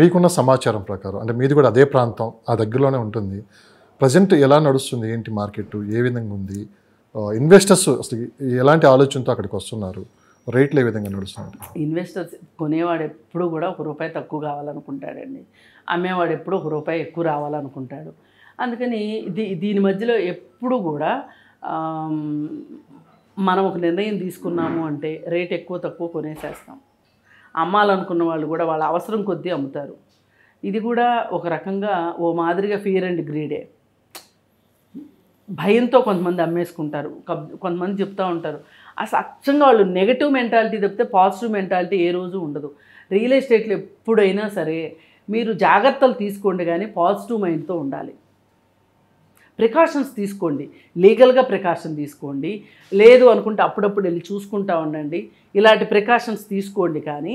మీకున్న సమాచారం ప్రకారం అంటే మీది కూడా అదే ప్రాంతం ఆ దగ్గరలోనే ఉంటుంది ప్రజెంట్ ఎలా నడుస్తుంది ఏంటి మార్కెట్ ఏ విధంగా ఉంది ఇన్వెస్టర్స్ అసలు ఎలాంటి ఆలోచనతో అక్కడికి వస్తున్నారు రేట్లు ఏ విధంగా నడుస్తుంది ఇన్వెస్టర్స్ కొనేవాడు ఎప్పుడు కూడా ఒక రూపాయి తక్కువ కావాలనుకుంటాడండి అమ్మేవాడు ఎప్పుడు ఒక రూపాయి ఎక్కువ రావాలనుకుంటాడు అందుకని దీ దీని మధ్యలో ఎప్పుడు కూడా మనం ఒక నిర్ణయం తీసుకున్నాము అంటే రేట్ ఎక్కువ తక్కువ కొనేసేస్తాం అమ్మాలనుకున్న వాళ్ళు కూడా వాళ్ళ అవసరం కొద్దీ అమ్ముతారు ఇది కూడా ఒక రకంగా ఓ మాదిరిగా ఫియర్ అండ్ గ్రీడే భయంతో కొంతమంది అమ్మేసుకుంటారు కొంతమంది చెప్తూ ఉంటారు అసలు అచ్చంగా వాళ్ళు నెగటివ్ మెంటాలిటీ తప్పితే పాజిటివ్ మెంటాలిటీ ఏ రోజు ఉండదు రియల్ ఎస్టేట్లో ఎప్పుడైనా సరే మీరు జాగ్రత్తలు తీసుకోండి కానీ పాజిటివ్ మైండ్తో ఉండాలి ప్రికాషన్స్ తీసుకోండి లీగల్గా ప్రికాషన్ తీసుకోండి లేదు అనుకుంటే అప్పుడప్పుడు వెళ్ళి చూసుకుంటా ఉండండి ఇలాంటి ప్రికాషన్స్ తీసుకోండి కానీ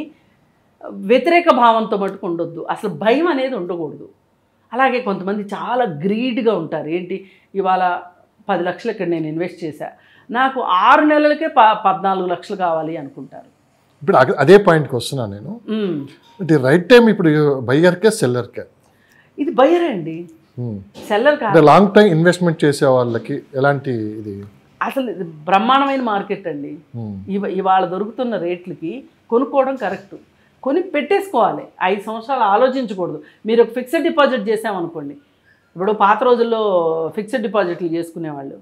వ్యతిరేక భావంతో మటుకు ఉండొద్దు అసలు భయం అనేది ఉండకూడదు అలాగే కొంతమంది చాలా గ్రీడ్గా ఉంటారు ఏంటి ఇవాళ పది లక్షలు ఇక్కడ నేను ఇన్వెస్ట్ చేశా నాకు ఆరు నెలలకే ప పద్నాలుగు లక్షలు కావాలి అనుకుంటారు ఇప్పుడు అదే పాయింట్కి వస్తున్నాను నేను రైట్ టైం ఇప్పుడు బయ్యర్కే సెల్లర్కే ఇది బయ్యరే అండి Hmm. కాదు లాంగ్ టైం ఇన్వెస్ట్మెంట్ చేసే వాళ్ళకి ఎలాంటి ఇది అసలు బ్రహ్మాండమైన మార్కెట్ అండి hmm. ఇవ ఇవాళ దొరుకుతున్న రేట్లకి కొనుక్కోవడం కరెక్ట్ కొని పెట్టేసుకోవాలి ఐదు సంవత్సరాలు ఆలోచించకూడదు మీరు ఒక ఫిక్స్డ్ డిపాజిట్ చేసామనుకోండి ఇప్పుడు పాత రోజుల్లో ఫిక్స్డ్ డిపాజిట్లు చేసుకునేవాళ్ళు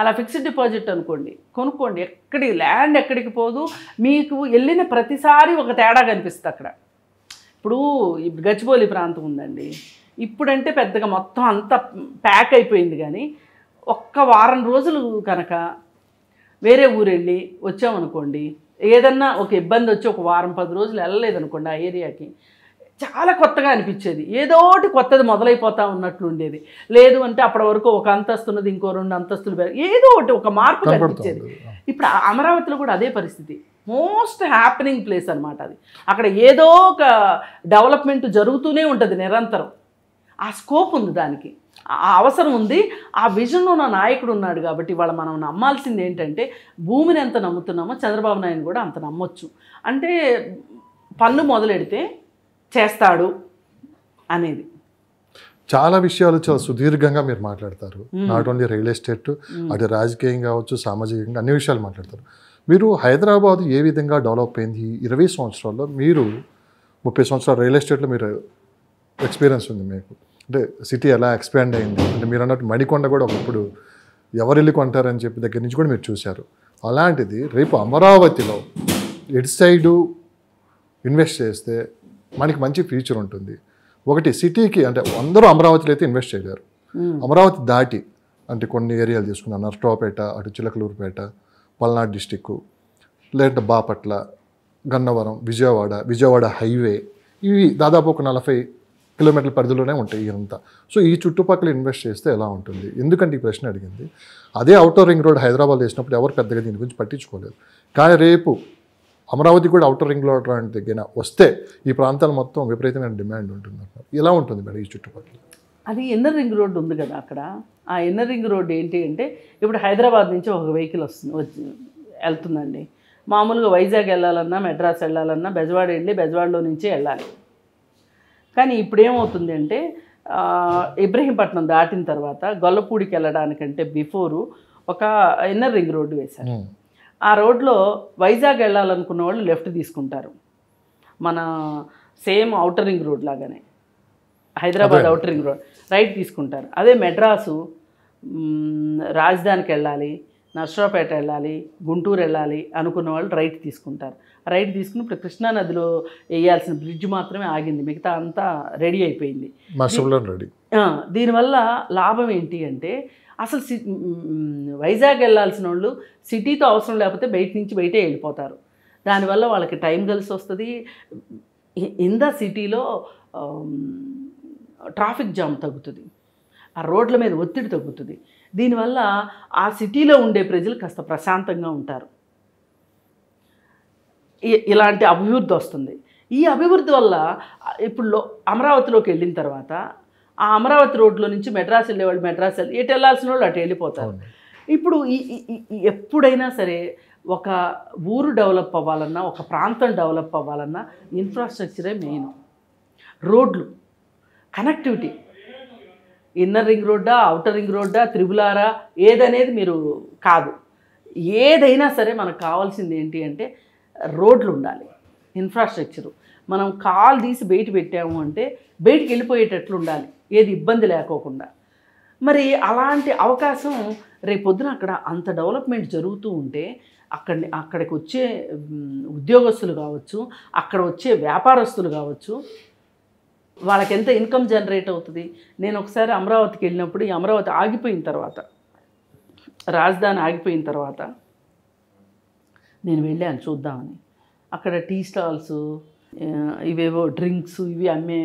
అలా ఫిక్స్డ్ డిపాజిట్ అనుకోండి కొనుక్కోండి ఎక్కడి ల్యాండ్ ఎక్కడికి పోదు మీకు వెళ్ళిన ప్రతిసారి ఒక తేడా కనిపిస్తుంది అక్కడ ఇప్పుడు గచ్చిబౌలి ప్రాంతం ఉందండి ఇప్పుడంటే పెద్దగా మొత్తం అంత ప్యాక్ అయిపోయింది కానీ ఒక్క వారం రోజులు కనుక వేరే ఊరెళ్ళి వచ్చామనుకోండి ఏదన్నా ఒక ఇబ్బంది వచ్చి ఒక వారం పది రోజులు వెళ్ళలేదనుకోండి ఆ ఏరియాకి చాలా కొత్తగా అనిపించేది ఏదోటి కొత్తది మొదలైపోతూ ఉన్నట్లు ఉండేది లేదు అంటే అప్పటి వరకు ఒక ఉన్నది ఇంకో రెండు అంతస్తులు ఏదో ఒకటి ఒక మార్పు కనిపించేది ఇప్పుడు అమరావతిలో కూడా అదే పరిస్థితి మోస్ట్ హ్యాపెనింగ్ ప్లేస్ అనమాట అది అక్కడ ఏదో ఒక డెవలప్మెంట్ జరుగుతూనే ఉంటుంది నిరంతరం ఆ స్కోప్ ఉంది దానికి ఆ అవసరం ఉంది ఆ విజన్లో నా నాయకుడు ఉన్నాడు కాబట్టి వాళ్ళ మనం నమ్మాల్సింది ఏంటంటే భూమిని ఎంత నమ్ముతున్నామో చంద్రబాబు నాయుడు కూడా అంత నమ్మొచ్చు అంటే పన్ను మొదలెడితే చేస్తాడు అనేది చాలా విషయాలు చాలా సుదీర్ఘంగా మీరు మాట్లాడతారు నాట్ ఓన్లీ రియల్ ఎస్టేట్ అటు రాజకీయం కావచ్చు సామాజికంగా అన్ని విషయాలు మాట్లాడతారు మీరు హైదరాబాద్ ఏ విధంగా డెవలప్ అయింది ఇరవై సంవత్సరాల్లో మీరు ముప్పై సంవత్సరాలు రియల్ ఎస్టేట్లో మీరు ఎక్స్పీరియన్స్ ఉంది మీకు అంటే సిటీ ఎలా ఎక్స్పాండ్ అయింది అంటే మీరు అన్నట్టు మణికొండ కూడా ఒకప్పుడు ఎవరు వెళ్ళి కొంటారని చెప్పి దగ్గర నుంచి కూడా మీరు చూశారు అలాంటిది రేపు అమరావతిలో ఎడ్ సైడు ఇన్వెస్ట్ చేస్తే మనకి మంచి ఫ్యూచర్ ఉంటుంది ఒకటి సిటీకి అంటే అందరూ అమరావతిలో అయితే ఇన్వెస్ట్ చేయలేరు అమరావతి దాటి అంటే కొన్ని ఏరియాలు తీసుకున్నా నర్సరావుపేట అటు చిలకలూరుపేట పల్నాడు డిస్టిక్ లేదంటే బాపట్ల గన్నవరం విజయవాడ విజయవాడ హైవే ఇవి దాదాపు ఒక నలభై కిలోమీటర్ల పరిధిలోనే ఉంటాయి ఇదంతా సో ఈ చుట్టుపక్కల ఇన్వెస్ట్ చేస్తే ఎలా ఉంటుంది ఎందుకంటే ఈ ప్రశ్న అడిగింది అదే అవుటర్ రింగ్ రోడ్ హైదరాబాద్ వేసినప్పుడు ఎవరు పెద్దగా దీని గురించి పట్టించుకోలేదు కానీ రేపు అమరావతి కూడా అవుటర్ రింగ్ రోడ్ దగ్గర వస్తే ఈ ప్రాంతాలు మొత్తం విపరీతమైన డిమాండ్ ఉంటుంది ఎలా ఉంటుంది మేడం ఈ చుట్టుపక్కల అది ఇన్నర్ రింగ్ రోడ్డు ఉంది కదా అక్కడ ఆ ఇన్నర్ రింగ్ రోడ్డు ఏంటి అంటే ఇప్పుడు హైదరాబాద్ నుంచి ఒక వెహికల్ వస్తుంది వెళ్తుందండి మామూలుగా వైజాగ్ వెళ్ళాలన్నా మెడ్రాస్ వెళ్ళాలన్నా బెజవాడ వెళ్ళి బెజవాడలో నుంచి వెళ్ళాలి కానీ ఇప్పుడు ఏమవుతుంది అంటే ఇబ్రహీంపట్నం దాటిన తర్వాత గొల్లపూడికి వెళ్ళడానికంటే బిఫోరు ఒక ఇన్నర్ రింగ్ రోడ్డు వేశారు ఆ రోడ్లో వైజాగ్ వెళ్ళాలనుకున్న వాళ్ళు లెఫ్ట్ తీసుకుంటారు మన సేమ్ అవుటర్ రింగ్ రోడ్ లాగానే Hyderabad outer ring road right తీసుకుంటారు అదే మెడ్రాసు రాజధానికి వెళ్ళాలి నర్సరావుపేట వెళ్ళాలి గుంటూరు వెళ్ళాలి అనుకున్న వాళ్ళు రైట్ తీసుకుంటారు రైట్ తీసుకుని ఇప్పుడు కృష్ణానదిలో వేయాల్సిన బ్రిడ్జ్ మాత్రమే ఆగింది మిగతా అంతా రెడీ అయిపోయింది దీనివల్ల లాభం ఏంటి అంటే అసలు వైజాగ్ వెళ్ళాల్సిన వాళ్ళు సిటీతో అవసరం లేకపోతే బయట నుంచి బయటే వెళ్ళిపోతారు దానివల్ల వాళ్ళకి టైం కలిసి వస్తుంది ఇన్ ద సిటీలో ట్రాఫిక్ జామ్ తగ్గుతుంది ఆ రోడ్ల మీద ఒత్తిడి తగ్గుతుంది దీనివల్ల ఆ సిటీలో ఉండే ప్రజలు కాస్త ప్రశాంతంగా ఉంటారు ఇలాంటి అభివృద్ధి వస్తుంది ఈ అభివృద్ధి వల్ల ఇప్పుడు అమరావతిలోకి వెళ్ళిన తర్వాత ఆ అమరావతి రోడ్లో నుంచి మెడ్రాస్ వెళ్ళేవాళ్ళు మెడ్రాస్ వెళ్ళి ఎటు వెళ్ళాల్సిన వాళ్ళు అటు వెళ్ళిపోతారు ఇప్పుడు ఎప్పుడైనా సరే ఒక ఊరు డెవలప్ అవ్వాలన్నా ఒక ప్రాంతం డెవలప్ అవ్వాలన్నా ఇన్ఫ్రాస్ట్రక్చరే మెయిన్ రోడ్లు కనెక్టివిటీ ఇన్నర్ రింగ్ రోడ్డా అవుటర్ రింగ్ రోడ్డా త్రిబులారా ఏదనేది మీరు కాదు ఏదైనా సరే మనకు కావాల్సింది ఏంటి అంటే రోడ్లు ఉండాలి ఇన్ఫ్రాస్ట్రక్చరు మనం కాలు తీసి బయట పెట్టాము అంటే బయటికి వెళ్ళిపోయేటట్లు ఉండాలి ఏది ఇబ్బంది లేకోకుండా మరి అలాంటి అవకాశం రేపొద్దున అక్కడ అంత డెవలప్మెంట్ జరుగుతూ ఉంటే అక్కడ అక్కడికి వచ్చే ఉద్యోగస్తులు కావచ్చు అక్కడ వచ్చే వ్యాపారస్తులు కావచ్చు వాళ్ళకి ఎంత ఇన్కమ్ జనరేట్ అవుతుంది నేను ఒకసారి అమరావతికి వెళ్ళినప్పుడు ఈ అమరావతి ఆగిపోయిన తర్వాత రాజధాని ఆగిపోయిన తర్వాత నేను వెళ్ళాను చూద్దామని అక్కడ టీ స్టాల్స్ ఇవేవో డ్రింక్స్ ఇవి అమ్మే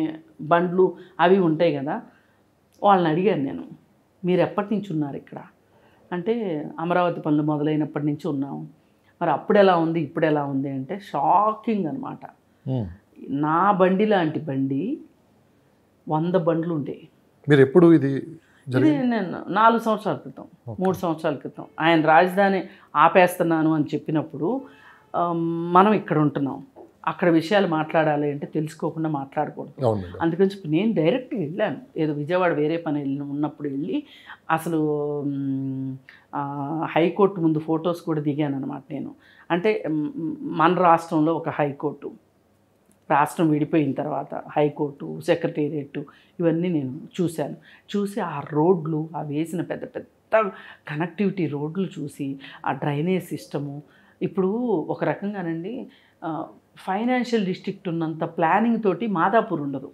బండ్లు అవి ఉంటాయి కదా వాళ్ళని అడిగాను నేను మీరు ఎప్పటి నుంచి ఉన్నారు ఇక్కడ అంటే అమరావతి పనులు మొదలైనప్పటి నుంచి ఉన్నాము మరి అప్పుడు ఎలా ఉంది ఇప్పుడు ఎలా ఉంది అంటే షాకింగ్ అనమాట నా బండి లాంటి బండి వంద బండ్లు ఉండే మీరు ఎప్పుడు ఇది ఇది నేను నాలుగు సంవత్సరాల క్రితం మూడు సంవత్సరాల క్రితం ఆయన రాజధాని ఆపేస్తున్నాను అని చెప్పినప్పుడు మనం ఇక్కడ ఉంటున్నాం అక్కడ విషయాలు మాట్లాడాలి అంటే తెలుసుకోకుండా మాట్లాడకూడదు అందుకని చెప్పి నేను డైరెక్ట్గా వెళ్ళాను ఏదో విజయవాడ వేరే పని వెళ్ళిన ఉన్నప్పుడు వెళ్ళి అసలు హైకోర్టు ముందు ఫొటోస్ కూడా దిగాను అనమాట నేను అంటే మన రాష్ట్రంలో ఒక హైకోర్టు రాష్ట్రం విడిపోయిన తర్వాత హైకోర్టు సెక్రటేరియట్టు ఇవన్నీ నేను చూశాను చూసి ఆ రోడ్లు ఆ వేసిన పెద్ద పెద్ద కనెక్టివిటీ రోడ్లు చూసి ఆ డ్రైనేజ్ సిస్టము ఇప్పుడు ఒక రకంగానండి ఫైనాన్షియల్ డిస్ట్రిక్ట్ ఉన్నంత ప్లానింగ్ తోటి మాదాపూర్ ఉండదు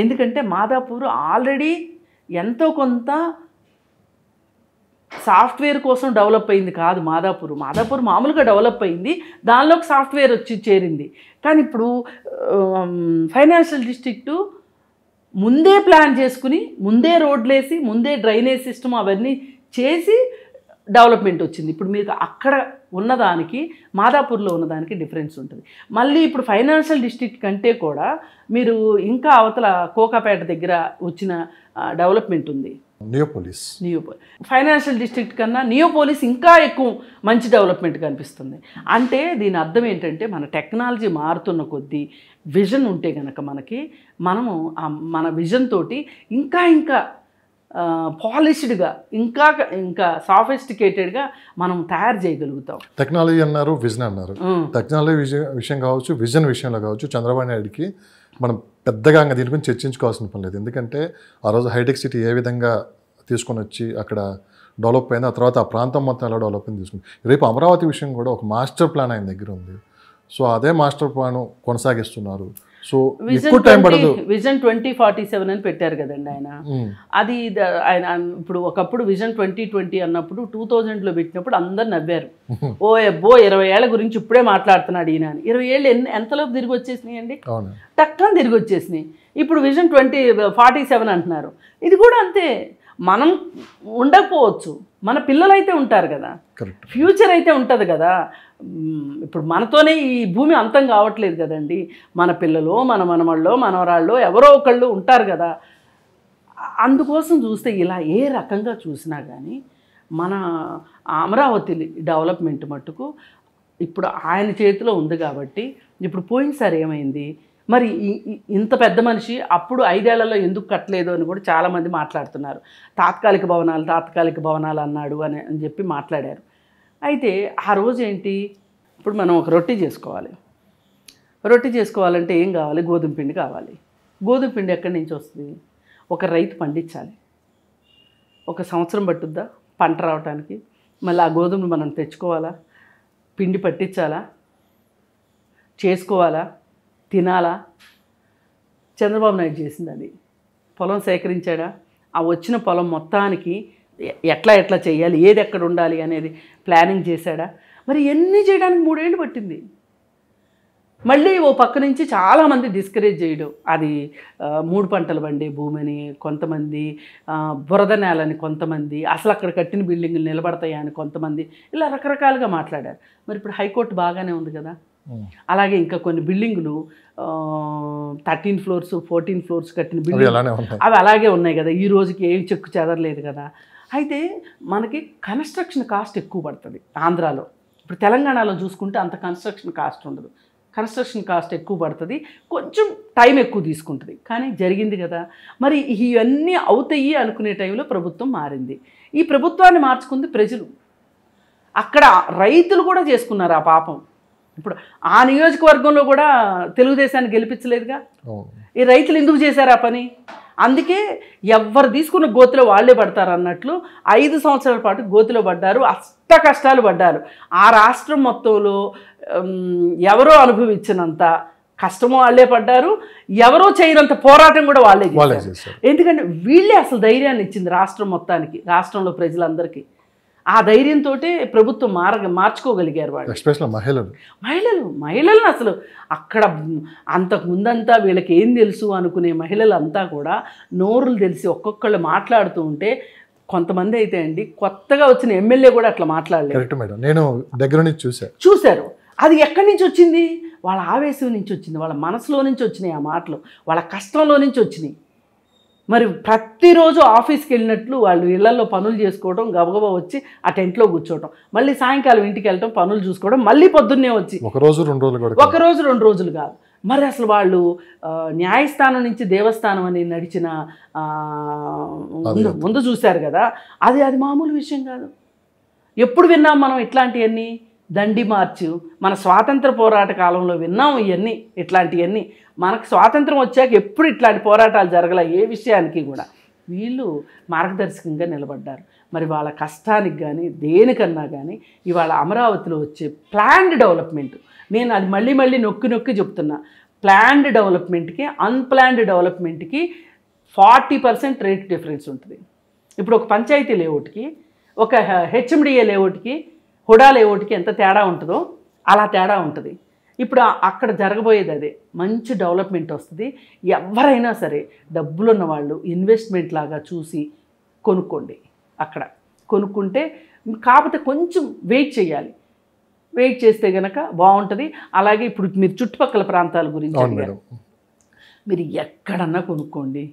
ఎందుకంటే మాదాపూర్ ఆల్రెడీ ఎంతో కొంత సాఫ్ట్వేర్ కోసం డెవలప్ అయింది కాదు మాదాపూర్ మాదాపూర్ మామూలుగా డెవలప్ అయింది దానిలో సాఫ్ట్వేర్ వచ్చి చేరింది కానీ ఇప్పుడు ఫైనాన్షియల్ డిస్ట్రిక్టు ముందే ప్లాన్ చేసుకుని ముందే రోడ్లేసి ముందే డ్రైనేజ్ సిస్టమ్ అవన్నీ చేసి డెవలప్మెంట్ వచ్చింది ఇప్పుడు మీకు అక్కడ ఉన్నదానికి మాదాపూర్లో ఉన్నదానికి డిఫరెన్స్ ఉంటుంది మళ్ళీ ఇప్పుడు ఫైనాన్షియల్ డిస్ట్రిక్ట్ కంటే కూడా మీరు ఇంకా అవతల కోకాపేట దగ్గర వచ్చిన డెవలప్మెంట్ ఉంది నియోపోలీస్ నియోపోలిస్ ఫైనాన్షియల్ డిస్ట్రిక్ట్ కన్నా నియోపోలీస్ ఇంకా ఎక్కువ మంచి డెవలప్మెంట్ కనిపిస్తుంది అంటే దీని అర్థం ఏంటంటే మన టెక్నాలజీ మారుతున్న కొద్దీ విజన్ ఉంటే కనుక మనకి మనము మన విజన్ తోటి ఇంకా ఇంకా పాలిష్డ్గా ఇంకా ఇంకా సాఫిస్టికేటెడ్గా మనం తయారు చేయగలుగుతాం టెక్నాలజీ అన్నారు విజన్ అన్నారు టెక్నాలజీ విషయం కావచ్చు విజన్ విషయంలో కావచ్చు చంద్రబాబు నాయుడికి మనం పెద్దగా ఇంకా దీని గురించి చర్చించుకోవాల్సిన పని లేదు ఎందుకంటే ఆ రోజు హైటెక్ సిటీ ఏ విధంగా తీసుకొని వచ్చి అక్కడ డెవలప్ అయిందో ఆ తర్వాత ఆ ప్రాంతం మొత్తం ఎలా డెవలప్ అయింది తీసుకుంది రేపు అమరావతి విషయం కూడా ఒక మాస్టర్ ప్లాన్ ఆయన దగ్గర ఉంది సో అదే మాస్టర్ ప్లాన్ కొనసాగిస్తున్నారు సో ఎక్కువ టైం పడదు విజన్ ట్వంటీ ఫార్టీ సెవెన్ అని పెట్టారు కదండి ఆయన hmm. అది ఆయన ఇప్పుడు ఒకప్పుడు విజన్ ట్వంటీ ట్వంటీ అన్నప్పుడు టూ థౌజండ్ లో పెట్టినప్పుడు అందరు నవ్వారు hmm. ఓ ఎబ్బో ఇరవై ఏళ్ళ గురించి ఇప్పుడే మాట్లాడుతున్నాడు ఈయన ఇరవై ఏళ్ళు ఎన్ని ఎంతలోపు తిరిగి వచ్చేసినాయి అండి టక్కన తిరిగి వచ్చేసినాయి ఇప్పుడు విజన్ ట్వంటీ ఫార్టీ సెవెన్ అంటున్నారు ఇది కూడా అంతే మనం ఉండకపోవచ్చు మన పిల్లలైతే ఉంటారు కదా ఫ్యూచర్ అయితే ఉంటుంది కదా ఇప్పుడు మనతోనే ఈ భూమి అంతం కావట్లేదు కదండి మన పిల్లలు మన మనమళ్ళో మనవరాళ్ళు ఎవరో ఒకళ్ళు ఉంటారు కదా అందుకోసం చూస్తే ఇలా ఏ రకంగా చూసినా కానీ మన అమరావతి డెవలప్మెంట్ మట్టుకు ఇప్పుడు ఆయన చేతిలో ఉంది కాబట్టి ఇప్పుడు పోయినసారి ఏమైంది మరి ఇంత పెద్ద మనిషి అప్పుడు ఐదేళ్లలో ఎందుకు కట్టలేదు అని కూడా చాలామంది మాట్లాడుతున్నారు తాత్కాలిక భవనాలు తాత్కాలిక భవనాలు అన్నాడు అని అని చెప్పి మాట్లాడారు అయితే ఆ రోజు ఏంటి ఇప్పుడు మనం ఒక రొట్టె చేసుకోవాలి రొట్టె చేసుకోవాలంటే ఏం కావాలి గోధుమ పిండి కావాలి గోధుమ పిండి ఎక్కడి నుంచి వస్తుంది ఒక రైతు పండించాలి ఒక సంవత్సరం పట్టుద్దా పంట రావడానికి మళ్ళీ ఆ గోధుమలు మనం తెచ్చుకోవాలా పిండి పట్టించాలా చేసుకోవాలా తినాలా చంద్రబాబు నాయుడు చేసింది అది పొలం సేకరించాడా ఆ వచ్చిన పొలం మొత్తానికి ఎట్లా ఎట్లా చేయాలి ఏది ఎక్కడ ఉండాలి అనేది ప్లానింగ్ చేశాడా మరి ఎన్ని చేయడానికి మూడేళ్ళు పట్టింది మళ్ళీ ఓ పక్క నుంచి చాలామంది డిస్కరేజ్ చేయడం అది మూడు పంటలు పండే భూమిని కొంతమంది బురద నేలని కొంతమంది అసలు అక్కడ కట్టిన బిల్డింగ్లు నిలబడతాయా అని కొంతమంది ఇలా రకరకాలుగా మాట్లాడారు మరి ఇప్పుడు హైకోర్టు బాగానే ఉంది కదా అలాగే ఇంకా కొన్ని బిల్డింగ్లు థర్టీన్ ఫ్లోర్స్ ఫోర్టీన్ ఫ్లోర్స్ కట్టిన బిల్డింగ్ అవి అలాగే ఉన్నాయి కదా ఈ రోజుకి ఏం చెక్కు చెదరలేదు కదా అయితే మనకి కన్స్ట్రక్షన్ కాస్ట్ ఎక్కువ పడుతుంది ఆంధ్రాలో ఇప్పుడు తెలంగాణలో చూసుకుంటే అంత కన్స్ట్రక్షన్ కాస్ట్ ఉండదు కన్స్ట్రక్షన్ కాస్ట్ ఎక్కువ పడుతుంది కొంచెం టైం ఎక్కువ తీసుకుంటుంది కానీ జరిగింది కదా మరి ఇవన్నీ అవుతాయి అనుకునే టైంలో ప్రభుత్వం మారింది ఈ ప్రభుత్వాన్ని మార్చుకుంది ప్రజలు అక్కడ రైతులు కూడా చేసుకున్నారు ఆ పాపం ఇప్పుడు ఆ నియోజకవర్గంలో కూడా తెలుగుదేశాన్ని గెలిపించలేదుగా ఈ రైతులు ఎందుకు చేశారు ఆ పని అందుకే ఎవరు తీసుకున్న గోతిలో వాళ్ళే పడతారు అన్నట్లు ఐదు సంవత్సరాల పాటు గోతిలో పడ్డారు అష్ట కష్టాలు పడ్డారు ఆ రాష్ట్రం మొత్తంలో ఎవరో అనుభవించినంత కష్టమో వాళ్ళే పడ్డారు ఎవరో చేయనంత పోరాటం కూడా వాళ్ళే ఎందుకంటే వీళ్ళే అసలు ధైర్యాన్ని ఇచ్చింది రాష్ట్రం మొత్తానికి రాష్ట్రంలో ప్రజలందరికీ ఆ ధైర్యంతో ప్రభుత్వం మార మార్చుకోగలిగారు వాళ్ళు ఎస్పెషల్ మహిళలు మహిళలు మహిళలను అసలు అక్కడ అంతకు ముందంతా వీళ్ళకి ఏం తెలుసు అనుకునే మహిళలు అంతా కూడా నోరులు తెలిసి ఒక్కొక్కళ్ళు మాట్లాడుతూ ఉంటే కొంతమంది అయితే అండి కొత్తగా వచ్చిన ఎమ్మెల్యే కూడా అట్లా మాట్లాడలేదు మేడం నేను దగ్గర నుంచి చూశాను చూశారు అది ఎక్కడి నుంచి వచ్చింది వాళ్ళ ఆవేశం నుంచి వచ్చింది వాళ్ళ మనసులో నుంచి వచ్చినాయి ఆ మాటలు వాళ్ళ కష్టంలో నుంచి వచ్చినాయి మరి ప్రతిరోజు ఆఫీస్కి వెళ్ళినట్లు వాళ్ళు ఇళ్లలో పనులు చేసుకోవడం గబగబా వచ్చి ఆ టెంట్లో కూర్చోవడం మళ్ళీ సాయంకాలం ఇంటికి వెళ్ళటం పనులు చూసుకోవడం మళ్ళీ పొద్దున్నే వచ్చి ఒక రోజు రెండు రోజులు ఒక రోజు రెండు రోజులు కాదు మరి అసలు వాళ్ళు న్యాయస్థానం నుంచి దేవస్థానం అని నడిచిన ముందు చూశారు కదా అది అది మామూలు విషయం కాదు ఎప్పుడు విన్నాం మనం ఇట్లాంటివన్నీ దండి మార్చు మన స్వాతంత్ర పోరాట కాలంలో విన్నాం ఇవన్నీ ఇట్లాంటివన్నీ మనకు స్వాతంత్రం వచ్చాక ఎప్పుడు ఇట్లాంటి పోరాటాలు జరగలే ఏ విషయానికి కూడా వీళ్ళు మార్గదర్శకంగా నిలబడ్డారు మరి వాళ్ళ కష్టానికి కానీ దేనికన్నా కానీ ఇవాళ అమరావతిలో వచ్చే ప్లాన్డ్ డెవలప్మెంట్ నేను అది మళ్ళీ మళ్ళీ నొక్కి నొక్కి చెప్తున్నా ప్లాన్డ్ డెవలప్మెంట్కి అన్ప్లాన్డ్ డెవలప్మెంట్కి ఫార్టీ పర్సెంట్ రేట్ డిఫరెన్స్ ఉంటుంది ఇప్పుడు ఒక పంచాయతీ లేఅవుట్కి ఒక హెచ్ఎండిఏ లేఅవుట్కి హుడా లేఅవుట్కి ఎంత తేడా ఉంటుందో అలా తేడా ఉంటుంది ఇప్పుడు అక్కడ జరగబోయేది అదే మంచి డెవలప్మెంట్ వస్తుంది ఎవరైనా సరే డబ్బులున్న వాళ్ళు ఇన్వెస్ట్మెంట్ లాగా చూసి కొనుక్కోండి అక్కడ కొనుక్కుంటే కాకపోతే కొంచెం వెయిట్ చేయాలి వెయిట్ చేస్తే కనుక బాగుంటుంది అలాగే ఇప్పుడు మీరు చుట్టుపక్కల ప్రాంతాల గురించి మీరు ఎక్కడన్నా కొనుక్కోండి